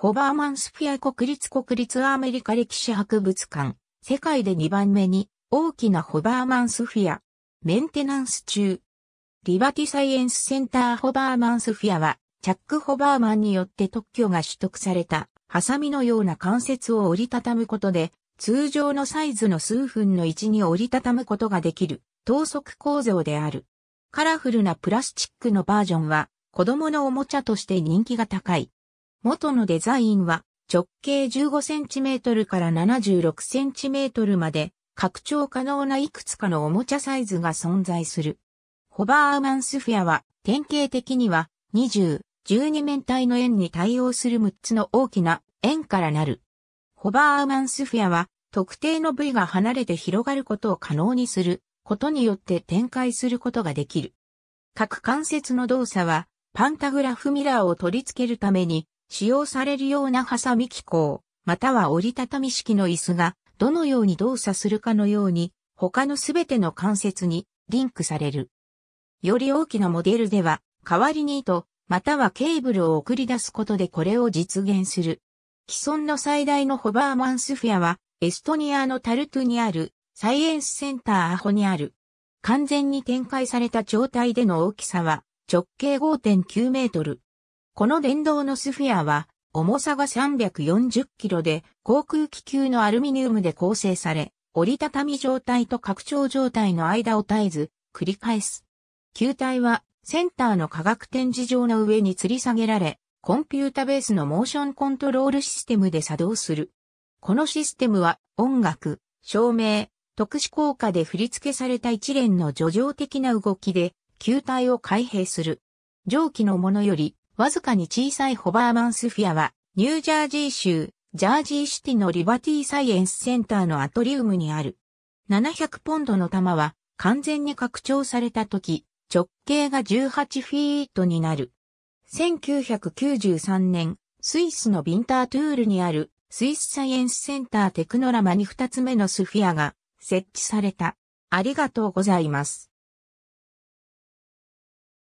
ホバーマンスフィア国立国立アメリカ歴史博物館、世界で2番目に大きなホバーマンスフィア、メンテナンス中。リバティサイエンスセンターホバーマンスフィアは、チャック・ホバーマンによって特許が取得された、ハサミのような関節を折りたたむことで、通常のサイズの数分の1に折りたたむことができる、等速構造である。カラフルなプラスチックのバージョンは、子供のおもちゃとして人気が高い。元のデザインは直径 15cm から 76cm まで拡張可能ないくつかのおもちゃサイズが存在する。ホバーマンスフェアは典型的には20、12面体の円に対応する6つの大きな円からなる。ホバーマンスフェアは特定の部位が離れて広がることを可能にすることによって展開することができる。各関節の動作はパンタグラフミラーを取り付けるために使用されるようなハサミ機構、または折りたたみ式の椅子が、どのように動作するかのように、他のすべての関節にリンクされる。より大きなモデルでは、代わりに糸、またはケーブルを送り出すことでこれを実現する。既存の最大のホバーマンスフィアは、エストニアのタルトゥにある、サイエンスセンターアホにある。完全に展開された状態での大きさは、直径5.9メートル。この電動のスフィアは、重さが340キロで、航空気球のアルミニウムで構成され、折りたたみ状態と拡張状態の間を絶えず、繰り返す。球体は、センターの科学展示場の上に吊り下げられ、コンピュータベースのモーションコントロールシステムで作動する。このシステムは、音楽、照明、特殊効果で振り付けされた一連の叙情的な動きで、球体を開閉する。上記のものより、わずかに小さいホバーマンスフィアは、ニュージャージー州、ジャージーシティのリバティサイエンスセンターのアトリウムにある。700ポンドの玉は、完全に拡張された時、直径が18フィートになる。1993年、スイスのビンタートゥールにあるスイスサイエンスセンターテクノラマに2つ目のスフィアが設置された。ありがとうございます。